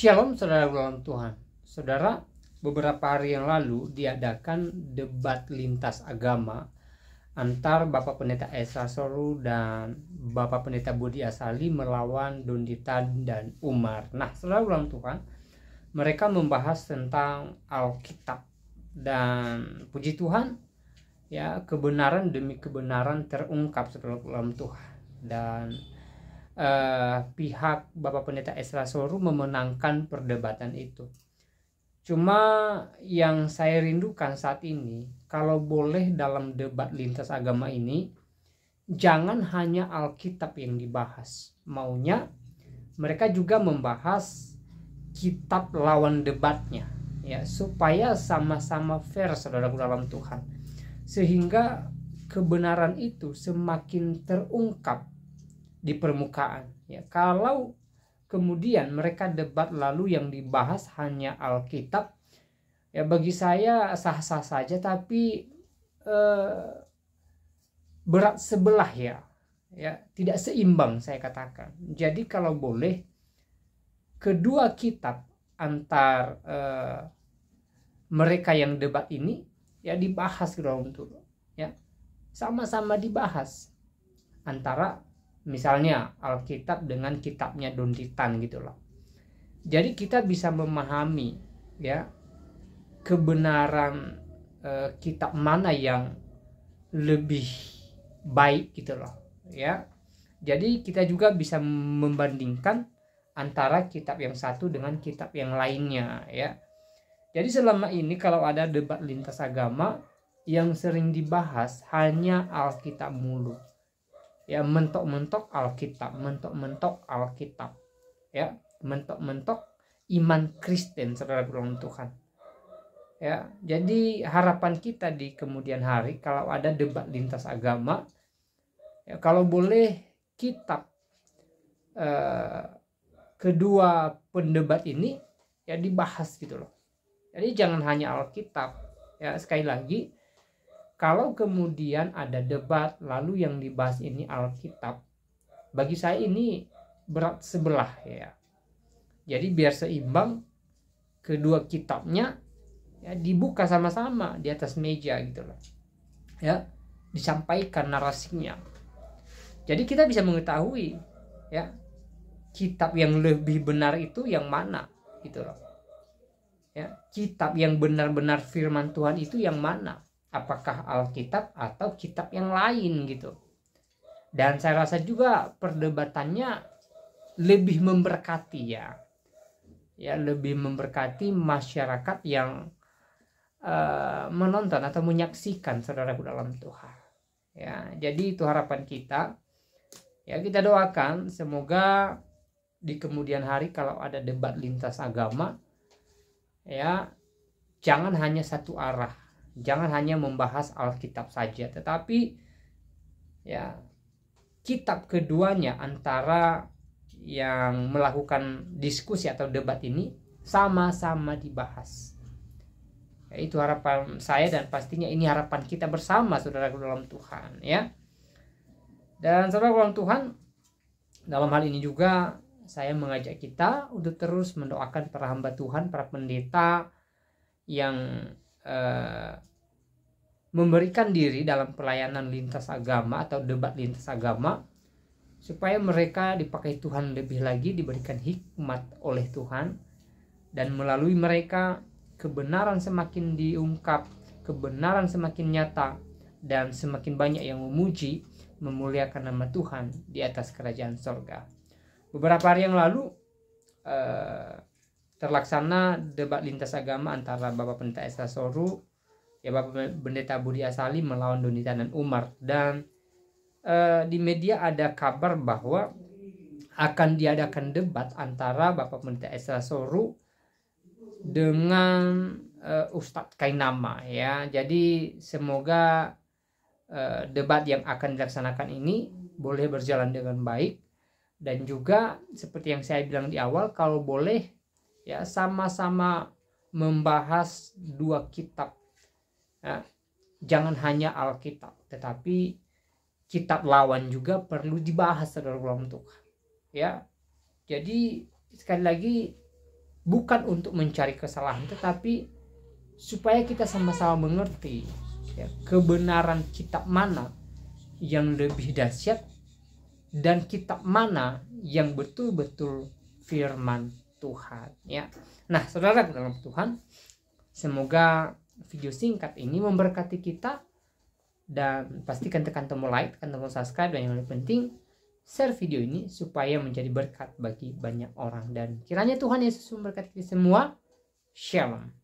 Shalom saudara ulang Tuhan Saudara beberapa hari yang lalu diadakan debat lintas agama antar Bapak Pendeta Esa Soru dan Bapak Pendeta Budi Asali melawan Donditan dan Umar. Nah, saudara ulang Tuhan, mereka membahas tentang Alkitab dan puji Tuhan ya kebenaran demi kebenaran terungkap saudara ulang Tuhan dan eh, pihak Bapak Pendeta Esra Soru memenangkan perdebatan itu. Cuma yang saya rindukan saat ini, kalau boleh dalam debat lintas agama ini, jangan hanya Alkitab yang dibahas. Maunya mereka juga membahas kitab lawan debatnya ya supaya sama-sama fair saudaraku dalam Tuhan sehingga kebenaran itu semakin terungkap di permukaan ya kalau kemudian mereka debat lalu yang dibahas hanya Alkitab ya bagi saya sah-sah saja tapi eh, berat sebelah ya ya tidak seimbang saya katakan jadi kalau boleh kedua kitab antar eh, mereka yang debat ini ya dibahas ground tuh ya sama-sama dibahas antara Hmm. Misalnya Alkitab dengan kitabnya Don Titan gitu loh. Jadi kita bisa memahami ya kebenaran eh, kitab mana yang lebih baik gitu loh ya. Jadi kita juga bisa membandingkan antara kitab yang satu dengan kitab yang lainnya ya. Jadi selama ini kalau ada debat lintas agama yang sering dibahas hanya Alkitab mulu ya mentok-mentok Alkitab, mentok-mentok Alkitab, ya mentok-mentok iman Kristen saudara berulang Tuhan. Ya, jadi harapan kita di kemudian hari kalau ada debat lintas agama, ya, kalau boleh kitab eh, kedua pendebat ini ya dibahas gitu loh. Jadi jangan hanya Alkitab, ya sekali lagi kalau kemudian ada debat, lalu yang dibahas ini Alkitab, bagi saya ini berat sebelah ya. Jadi biar seimbang kedua kitabnya ya dibuka sama-sama di atas meja gitu loh. Ya, disampaikan narasinya. Jadi kita bisa mengetahui ya kitab yang lebih benar itu yang mana gitu loh. Ya, kitab yang benar-benar firman Tuhan itu yang mana? apakah Alkitab atau kitab yang lain gitu. Dan saya rasa juga perdebatannya lebih memberkati ya. Ya, lebih memberkati masyarakat yang uh, menonton atau menyaksikan saudaraku dalam Tuhan. Ya, jadi itu harapan kita. Ya, kita doakan semoga di kemudian hari kalau ada debat lintas agama ya jangan hanya satu arah Jangan hanya membahas Alkitab saja, tetapi ya kitab keduanya antara yang melakukan diskusi atau debat ini sama-sama dibahas. Ya, itu harapan saya dan pastinya ini harapan kita bersama saudara dalam Tuhan ya. Dan saudara dalam Tuhan dalam hal ini juga saya mengajak kita untuk terus mendoakan para hamba Tuhan, para pendeta yang eh, memberikan diri dalam pelayanan lintas agama atau debat lintas agama supaya mereka dipakai Tuhan lebih lagi diberikan hikmat oleh Tuhan dan melalui mereka kebenaran semakin diungkap, kebenaran semakin nyata dan semakin banyak yang memuji memuliakan nama Tuhan di atas kerajaan sorga. Beberapa hari yang lalu eh, terlaksana debat lintas agama antara Bapak Pendeta Esa Soru ya Bapak Pendeta Budi Asali melawan Donita dan Umar dan eh, di media ada kabar bahwa akan diadakan debat antara Bapak Pendeta Esra Soru dengan eh, Ustadz Kainama ya jadi semoga eh, debat yang akan dilaksanakan ini boleh berjalan dengan baik dan juga seperti yang saya bilang di awal kalau boleh ya sama-sama membahas dua kitab ya, jangan hanya Alkitab, tetapi kitab lawan juga perlu dibahas saudara dalam Tuhan. Ya. Jadi sekali lagi bukan untuk mencari kesalahan tetapi supaya kita sama-sama mengerti ya, kebenaran kitab mana yang lebih dahsyat dan kitab mana yang betul-betul firman Tuhan ya. Nah, saudara dalam Tuhan, semoga video singkat ini memberkati kita dan pastikan tekan tombol like, tekan tombol subscribe dan yang lebih penting share video ini supaya menjadi berkat bagi banyak orang dan kiranya Tuhan Yesus memberkati kita semua. Shalom.